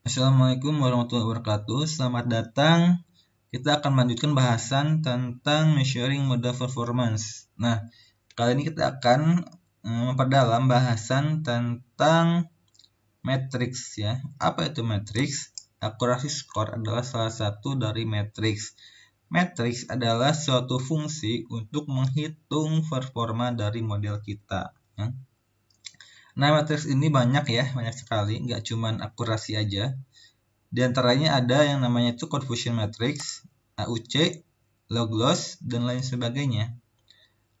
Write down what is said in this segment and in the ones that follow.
Assalamualaikum warahmatullahi wabarakatuh. Selamat datang. Kita akan melanjutkan bahasan tentang measuring model performance. Nah, kali ini kita akan eh, memperdalam bahasan tentang matrix ya. Apa itu matrix? Akurasi skor adalah salah satu dari matrix. Matrix adalah suatu fungsi untuk menghitung performa dari model kita. Ya. Nah, matriks ini banyak ya, banyak sekali, nggak cuma akurasi aja. Di antaranya ada yang namanya itu confusion matrix, AUC, log loss, dan lain sebagainya.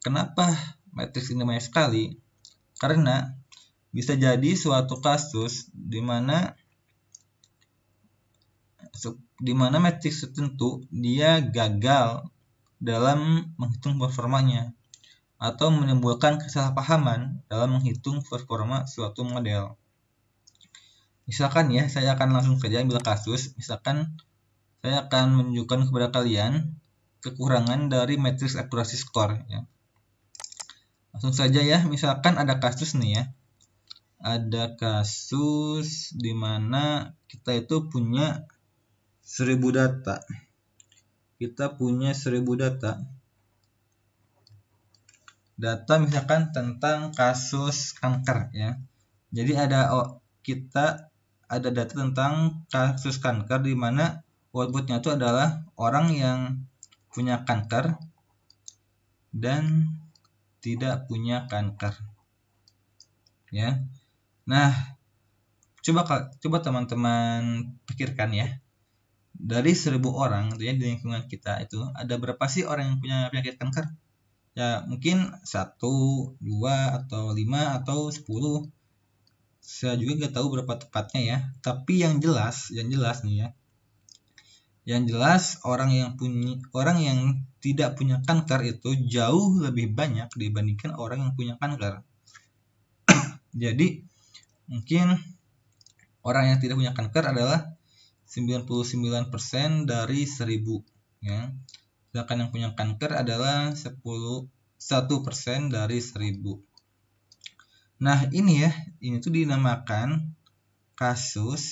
Kenapa matriks ini banyak sekali? Karena bisa jadi suatu kasus di mana di mana matriks tertentu dia gagal dalam menghitung performanya atau menimbulkan kesalahpahaman dalam menghitung performa suatu model. Misalkan ya, saya akan langsung saja ambil kasus. Misalkan saya akan menunjukkan kepada kalian kekurangan dari matriks akurasi skor. Ya. Langsung saja ya, misalkan ada kasus nih ya. Ada kasus di mana kita itu punya 1000 data. Kita punya 1000 data data misalkan tentang kasus kanker ya. Jadi ada oh, kita ada data tentang kasus kanker di mana outputnya itu adalah orang yang punya kanker dan tidak punya kanker. Ya. Nah, coba coba teman-teman pikirkan ya. Dari seribu orang gitu ya, di lingkungan kita itu ada berapa sih orang yang punya penyakit kanker? ya mungkin satu dua atau lima atau sepuluh saya juga nggak tahu berapa tepatnya ya tapi yang jelas yang jelas nih ya yang jelas orang yang punya orang yang tidak punya kanker itu jauh lebih banyak dibandingkan orang yang punya kanker jadi mungkin orang yang tidak punya kanker adalah 99% dari 1000 ya Sedangkan yang punya kanker adalah 10 1% dari 1000. Nah, ini ya, ini tuh dinamakan kasus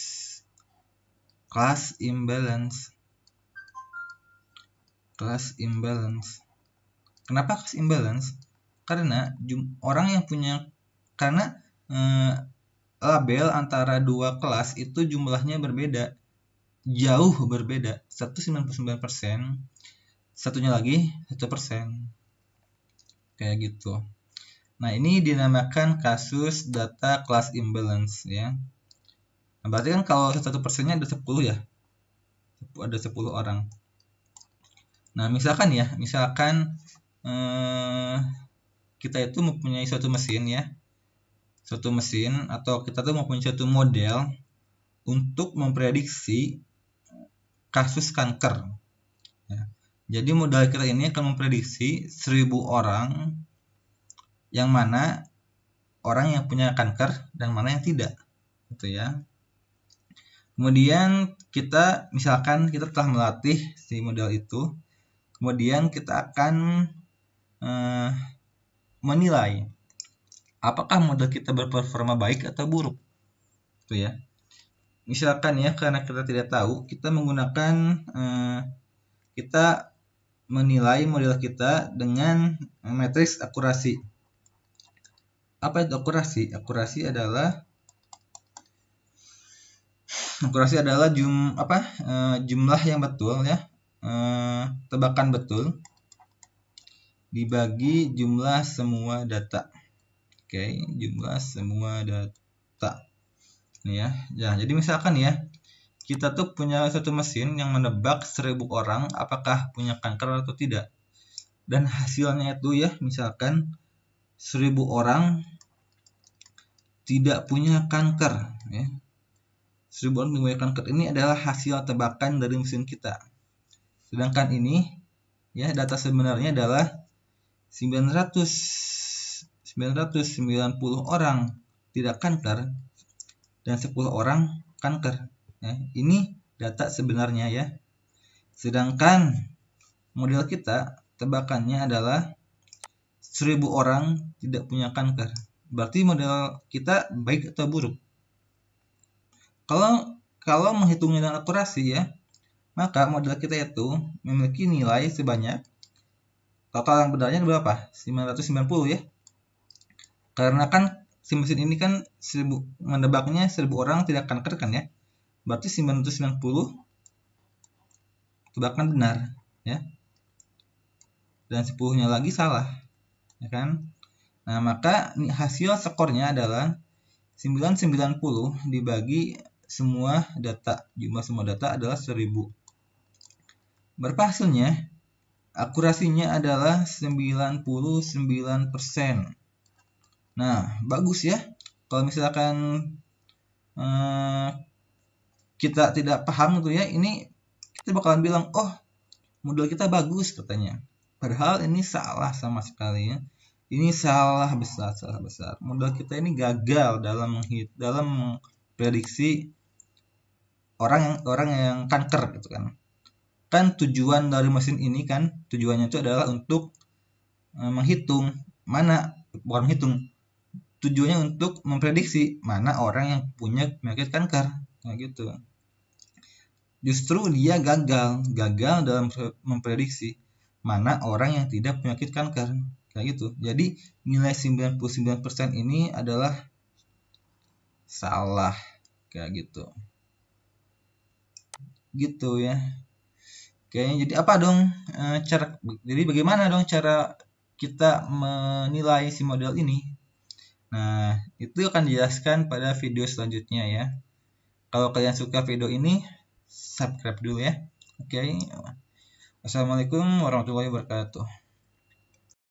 class imbalance. Class imbalance. Kenapa class imbalance? Karena orang yang punya karena eh, label antara dua kelas itu jumlahnya berbeda. Jauh berbeda. 199% satunya lagi satu persen kayak gitu nah ini dinamakan kasus data class imbalance ya nah, berarti kan kalau satu persennya ada sepuluh ya ada sepuluh orang nah misalkan ya misalkan eh, kita itu mempunyai suatu mesin ya suatu mesin atau kita tuh mempunyai suatu model untuk memprediksi kasus kanker jadi modal kira ini akan memprediksi 1000 orang yang mana orang yang punya kanker dan mana yang tidak. Gitu ya. Kemudian kita misalkan kita telah melatih si model itu, kemudian kita akan eh, menilai apakah model kita berperforma baik atau buruk. Gitu ya. Misalkan ya karena kita tidak tahu, kita menggunakan eh, kita menilai model kita dengan matriks akurasi. Apa itu akurasi? Akurasi adalah akurasi adalah jum apa e, jumlah yang betul ya e, tebakan betul dibagi jumlah semua data. Oke, jumlah semua data. Ini ya. Ya, jadi misalkan ya kita tuh punya satu mesin yang menebak seribu orang apakah punya kanker atau tidak dan hasilnya itu ya misalkan seribu orang tidak punya kanker ya. seribu orang punya kanker ini adalah hasil tebakan dari mesin kita sedangkan ini ya data sebenarnya adalah 900 990 orang tidak kanker dan 10 orang kanker Ya, ini data sebenarnya ya. Sedangkan model kita tebakannya adalah 1000 orang tidak punya kanker. Berarti model kita baik atau buruk. Kalau kalau menghitungnya dengan akurasi ya, maka model kita itu memiliki nilai sebanyak total yang benarnya berapa? 990 ya. Karena kan si mesin ini kan seribu, mendebaknya 1000 orang tidak kanker kan ya. Berarti 990 tebakan benar, ya. Dan 10-nya lagi salah. Ya kan? Nah, maka hasil skornya adalah 990 dibagi semua data, jumlah semua data adalah 1000. Berapa hasilnya? Akurasinya adalah 99%. Nah, bagus ya. Kalau misalkan eh, kita tidak paham gitu ya ini kita bakalan bilang oh modal kita bagus katanya padahal ini salah sama sekali ya ini salah besar salah besar modal kita ini gagal dalam menghit dalam prediksi orang yang orang yang kanker gitu kan kan tujuan dari mesin ini kan tujuannya itu adalah untuk e, menghitung mana bukan menghitung tujuannya untuk memprediksi mana orang yang punya penyakit kanker nah gitu justru dia gagal gagal dalam memprediksi mana orang yang tidak penyakit kanker kayak gitu jadi nilai 99% ini adalah salah kayak gitu gitu ya Oke, jadi apa dong e, cara jadi bagaimana dong cara kita menilai si model ini? Nah, itu akan dijelaskan pada video selanjutnya ya. Kalau kalian suka video ini, subscribe dulu ya. Oke. Okay. Assalamualaikum warahmatullahi wabarakatuh.